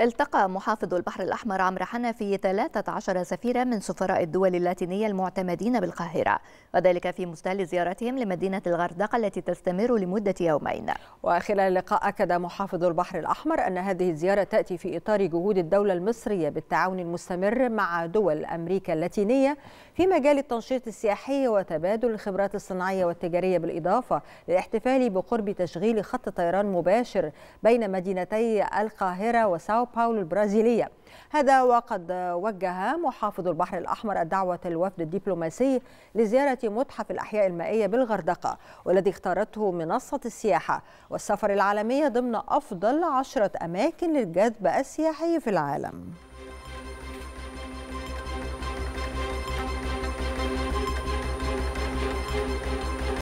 التقى محافظ البحر الأحمر عمرو حنفي 13 سفيرا من سفراء الدول اللاتينية المعتمدين بالقاهرة وذلك في مستهل زيارتهم لمدينة الغردقة التي تستمر لمدة يومين وخلال اللقاء أكد محافظ البحر الأحمر أن هذه الزيارة تأتي في إطار جهود الدولة المصرية بالتعاون المستمر مع دول أمريكا اللاتينية في مجال التنشيط السياحي وتبادل الخبرات الصناعية والتجارية بالإضافة للاحتفال بقرب تشغيل خط طيران مباشر بين مدينتي القاهرة وساو باولو البرازيلية هذا وقد وجه محافظ البحر الأحمر الدعوة الوفد الدبلوماسي لزيارة متحف الأحياء المائية بالغردقة والذي اختارته منصة السياحة والسفر العالمية ضمن أفضل عشرة أماكن للجذب السياحي في العالم